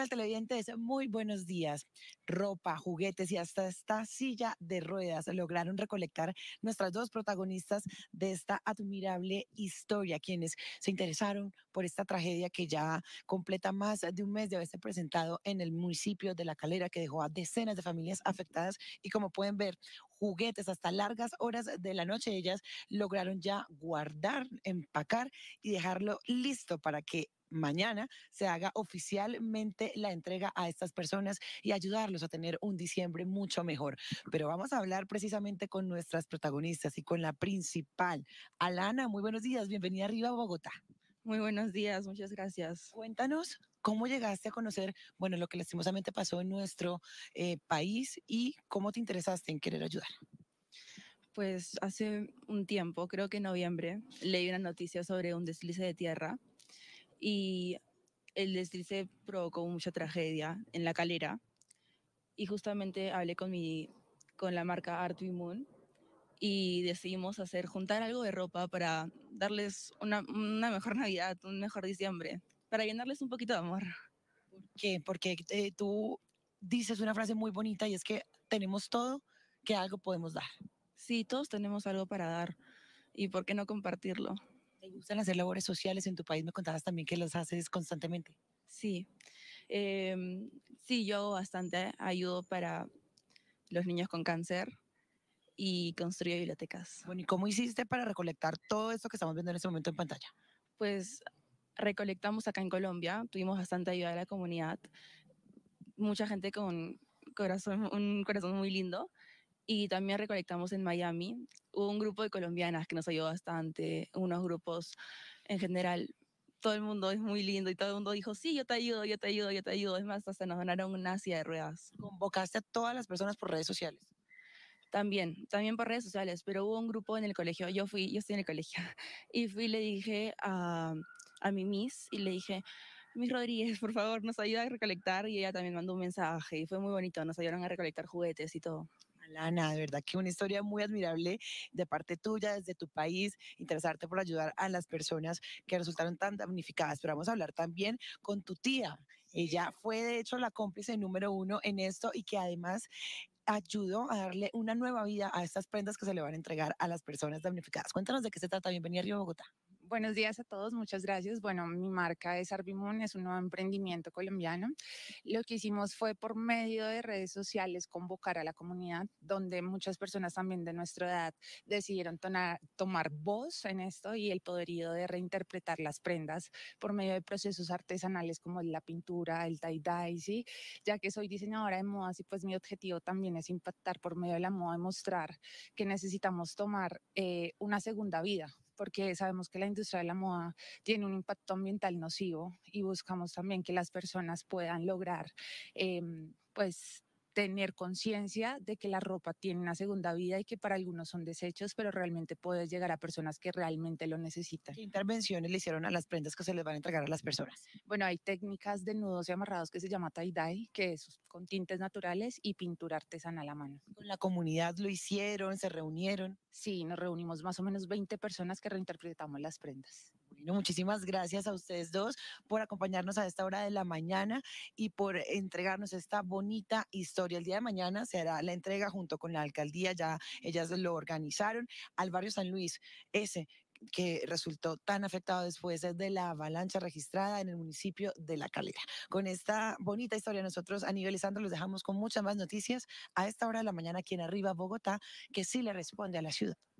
al televidentes, muy buenos días. Ropa, juguetes y hasta esta silla de ruedas lograron recolectar nuestras dos protagonistas de esta admirable historia, quienes se interesaron por esta tragedia que ya completa más de un mes de haberse presentado en el municipio de La Calera, que dejó a decenas de familias afectadas y como pueden ver, juguetes hasta largas horas de la noche, ellas lograron ya guardar, empacar y dejarlo listo para que mañana se haga oficialmente la entrega a estas personas y ayudarlos a tener un diciembre mucho mejor. Pero vamos a hablar precisamente con nuestras protagonistas y con la principal. Alana, muy buenos días, bienvenida arriba a Bogotá. Muy buenos días, muchas gracias. Cuéntanos cómo llegaste a conocer, bueno, lo que lastimosamente pasó en nuestro eh, país y cómo te interesaste en querer ayudar. Pues hace un tiempo, creo que en noviembre, leí una noticia sobre un deslice de tierra y el deslice provocó mucha tragedia en la calera. Y justamente hablé con, mi, con la marca Art Moon y decidimos hacer, juntar algo de ropa para darles una, mejor Navidad, un mejor diciembre, para llenarles un poquito de amor. ¿Por qué? Porque eh, tú dices una frase muy bonita y es que tenemos todo que algo podemos dar. Sí, todos tenemos algo para dar y por qué no compartirlo gustan hacer labores sociales en tu país, me contabas también que las haces constantemente. Sí, eh, sí, yo bastante ayudo para los niños con cáncer y construyo bibliotecas. Bueno, ¿y cómo hiciste para recolectar todo esto que estamos viendo en este momento en pantalla? Pues recolectamos acá en Colombia, tuvimos bastante ayuda de la comunidad, mucha gente con corazón, un corazón muy lindo y también recolectamos en Miami. Hubo un grupo de colombianas que nos ayudó bastante, unos grupos en general. Todo el mundo es muy lindo y todo el mundo dijo, sí, yo te ayudo, yo te ayudo, yo te ayudo. Es más, hasta nos donaron un silla de ruedas. ¿Convocaste a todas las personas por redes sociales? También, también por redes sociales, pero hubo un grupo en el colegio, yo fui, yo estoy en el colegio, y fui y le dije a, a mi miss y le dije, Miss Rodríguez, por favor, nos ayuda a recolectar. Y ella también mandó un mensaje y fue muy bonito. Nos ayudaron a recolectar juguetes y todo. Lana, de verdad que una historia muy admirable de parte tuya, desde tu país, interesarte por ayudar a las personas que resultaron tan damnificadas. Pero vamos a hablar también con tu tía. Ella fue de hecho la cómplice número uno en esto y que además ayudó a darle una nueva vida a estas prendas que se le van a entregar a las personas damnificadas. Cuéntanos de qué se trata. Bienvenida a Río Bogotá. Buenos días a todos, muchas gracias. Bueno, mi marca es Arbimun, es un nuevo emprendimiento colombiano. Lo que hicimos fue por medio de redes sociales convocar a la comunidad, donde muchas personas también de nuestra edad decidieron tomar voz en esto y el poderío de reinterpretar las prendas por medio de procesos artesanales como la pintura, el tie-dye, ¿sí? ya que soy diseñadora de modas y pues mi objetivo también es impactar por medio de la moda y mostrar que necesitamos tomar eh, una segunda vida porque sabemos que la industria de la moda tiene un impacto ambiental nocivo y buscamos también que las personas puedan lograr, em, pues, tener conciencia de que la ropa tiene una segunda vida y que para algunos son desechos, pero realmente puedes llegar a personas que realmente lo necesitan. ¿Qué intervenciones le hicieron a las prendas que se les van a entregar a las personas? Bueno, hay técnicas de nudos y amarrados que se llama tie-dye, que es con tintes naturales y pintura artesanal a la mano. ¿Con la comunidad lo hicieron? ¿Se reunieron? Sí, nos reunimos más o menos 20 personas que reinterpretamos las prendas. Bueno, muchísimas gracias a ustedes dos por acompañarnos a esta hora de la mañana y por entregarnos esta bonita historia. El día de mañana se hará la entrega junto con la alcaldía, ya ellas lo organizaron, al barrio San Luis, ese que resultó tan afectado después de la avalancha registrada en el municipio de La Calera. Con esta bonita historia, nosotros, Aníbal y Sandro, los dejamos con muchas más noticias a esta hora de la mañana aquí en Arriba, Bogotá, que sí le responde a la ciudad.